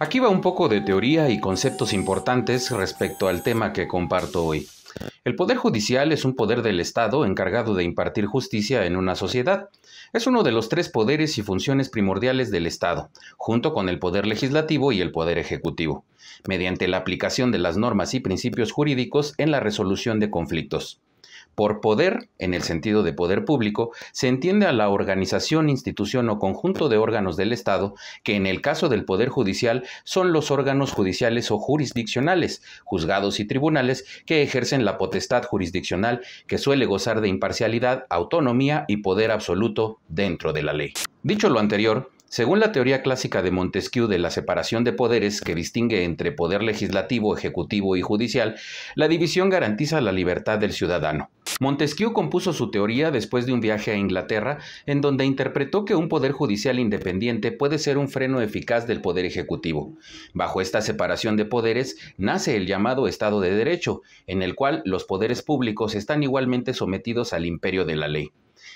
Aquí va un poco de teoría y conceptos importantes respecto al tema que comparto hoy. El Poder Judicial es un poder del Estado encargado de impartir justicia en una sociedad. Es uno de los tres poderes y funciones primordiales del Estado, junto con el Poder Legislativo y el Poder Ejecutivo, mediante la aplicación de las normas y principios jurídicos en la resolución de conflictos. Por poder, en el sentido de poder público, se entiende a la organización, institución o conjunto de órganos del Estado, que en el caso del Poder Judicial son los órganos judiciales o jurisdiccionales, juzgados y tribunales, que ejercen la potestad jurisdiccional que suele gozar de imparcialidad, autonomía y poder absoluto dentro de la ley. Dicho lo anterior, según la teoría clásica de Montesquieu de la separación de poderes que distingue entre poder legislativo, ejecutivo y judicial, la división garantiza la libertad del ciudadano. Montesquieu compuso su teoría después de un viaje a Inglaterra, en donde interpretó que un poder judicial independiente puede ser un freno eficaz del poder ejecutivo. Bajo esta separación de poderes nace el llamado Estado de Derecho, en el cual los poderes públicos están igualmente sometidos al imperio de la ley.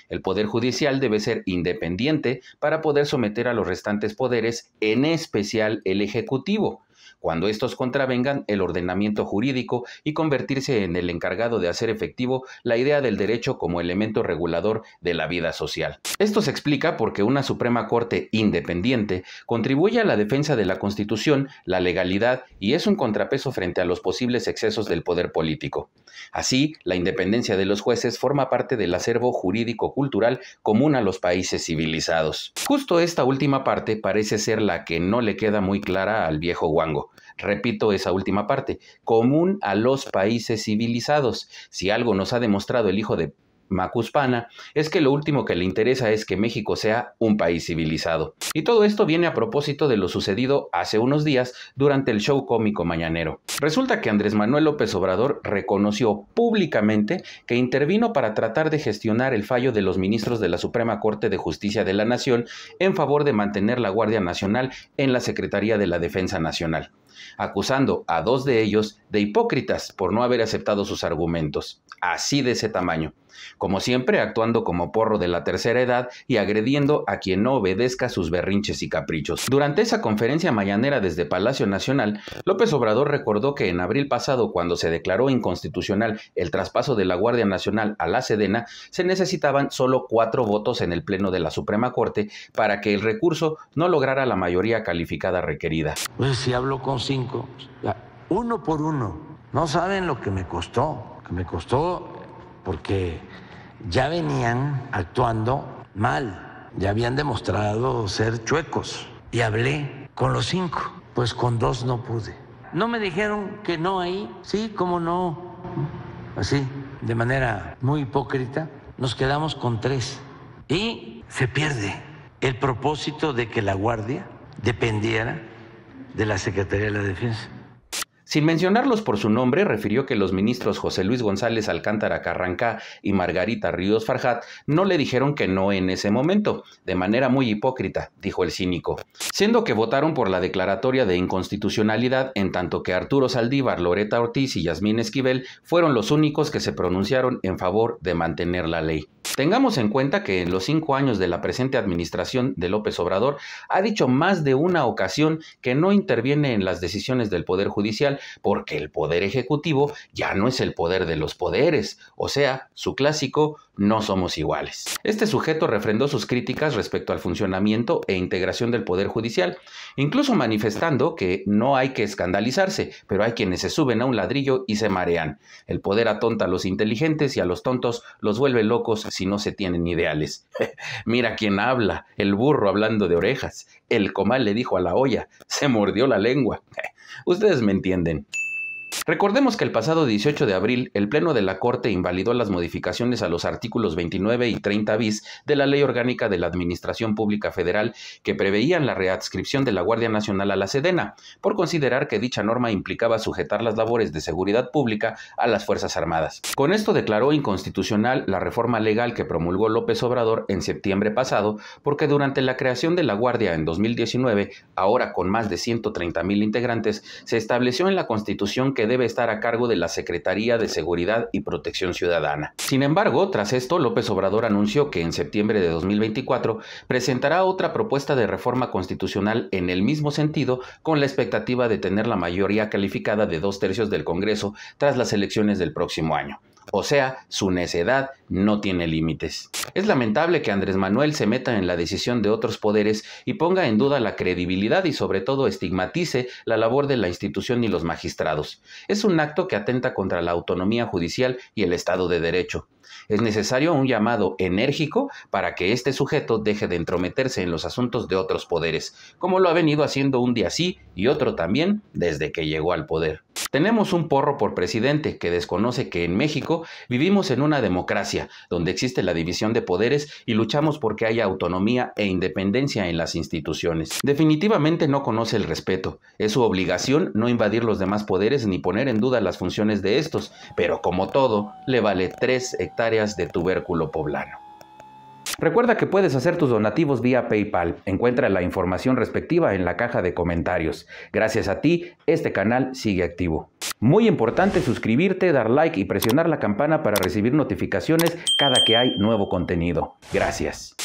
El Poder Judicial debe ser independiente para poder someter a los restantes poderes, en especial el Ejecutivo cuando estos contravengan el ordenamiento jurídico y convertirse en el encargado de hacer efectivo la idea del derecho como elemento regulador de la vida social. Esto se explica porque una Suprema Corte independiente contribuye a la defensa de la Constitución, la legalidad y es un contrapeso frente a los posibles excesos del poder político. Así, la independencia de los jueces forma parte del acervo jurídico-cultural común a los países civilizados. Justo esta última parte parece ser la que no le queda muy clara al viejo Wango. Repito esa última parte, común a los países civilizados. Si algo nos ha demostrado el hijo de Macuspana, es que lo último que le interesa es que México sea un país civilizado. Y todo esto viene a propósito de lo sucedido hace unos días durante el show cómico mañanero. Resulta que Andrés Manuel López Obrador reconoció públicamente que intervino para tratar de gestionar el fallo de los ministros de la Suprema Corte de Justicia de la Nación en favor de mantener la Guardia Nacional en la Secretaría de la Defensa Nacional acusando a dos de ellos de hipócritas por no haber aceptado sus argumentos, así de ese tamaño, como siempre actuando como porro de la tercera edad y agrediendo a quien no obedezca sus berrinches y caprichos. Durante esa conferencia mayanera desde Palacio Nacional, López Obrador recordó que en abril pasado, cuando se declaró inconstitucional el traspaso de la Guardia Nacional a la Sedena, se necesitaban solo cuatro votos en el Pleno de la Suprema Corte para que el recurso no lograra la mayoría calificada requerida. Pues, si hablo con cinco, uno por uno. No saben lo que me costó, que me costó porque ya venían actuando mal, ya habían demostrado ser chuecos. Y hablé con los cinco, pues con dos no pude. No me dijeron que no ahí, sí, cómo no, así, de manera muy hipócrita, nos quedamos con tres. Y se pierde el propósito de que la guardia dependiera de la Secretaría de la Defensa. Sin mencionarlos por su nombre, refirió que los ministros José Luis González Alcántara Carrancá y Margarita Ríos Farjat no le dijeron que no en ese momento, de manera muy hipócrita, dijo el cínico, siendo que votaron por la declaratoria de inconstitucionalidad en tanto que Arturo Saldívar, Loreta Ortiz y Yasmín Esquivel fueron los únicos que se pronunciaron en favor de mantener la ley. Tengamos en cuenta que en los cinco años de la presente administración de López Obrador ha dicho más de una ocasión que no interviene en las decisiones del Poder Judicial porque el Poder Ejecutivo ya no es el poder de los poderes, o sea, su clásico no somos iguales. Este sujeto refrendó sus críticas respecto al funcionamiento e integración del Poder Judicial, incluso manifestando que no hay que escandalizarse, pero hay quienes se suben a un ladrillo y se marean. El poder atonta a los inteligentes y a los tontos los vuelve locos no se tienen ideales. Mira quién habla, el burro hablando de orejas. El comal le dijo a la olla, se mordió la lengua. Ustedes me entienden. Recordemos que el pasado 18 de abril, el Pleno de la Corte invalidó las modificaciones a los artículos 29 y 30 bis de la Ley Orgánica de la Administración Pública Federal que preveían la readscripción de la Guardia Nacional a la Sedena, por considerar que dicha norma implicaba sujetar las labores de seguridad pública a las Fuerzas Armadas. Con esto declaró inconstitucional la reforma legal que promulgó López Obrador en septiembre pasado, porque durante la creación de la Guardia en 2019, ahora con más de 130 mil integrantes, se estableció en la Constitución que debe estar a cargo de la Secretaría de Seguridad y Protección Ciudadana. Sin embargo, tras esto, López Obrador anunció que en septiembre de 2024 presentará otra propuesta de reforma constitucional en el mismo sentido, con la expectativa de tener la mayoría calificada de dos tercios del Congreso tras las elecciones del próximo año. O sea, su necedad no tiene límites. Es lamentable que Andrés Manuel se meta en la decisión de otros poderes y ponga en duda la credibilidad y sobre todo estigmatice la labor de la institución y los magistrados. Es un acto que atenta contra la autonomía judicial y el Estado de Derecho. Es necesario un llamado enérgico para que este sujeto deje de entrometerse en los asuntos de otros poderes, como lo ha venido haciendo un día sí y otro también desde que llegó al poder. Tenemos un porro por presidente que desconoce que en México vivimos en una democracia, donde existe la división de poderes y luchamos porque haya autonomía e independencia en las instituciones. Definitivamente no conoce el respeto. Es su obligación no invadir los demás poderes ni poner en duda las funciones de estos, pero como todo, le vale tres hectáreas de tubérculo poblano. Recuerda que puedes hacer tus donativos vía PayPal. Encuentra la información respectiva en la caja de comentarios. Gracias a ti, este canal sigue activo. Muy importante suscribirte, dar like y presionar la campana para recibir notificaciones cada que hay nuevo contenido. Gracias.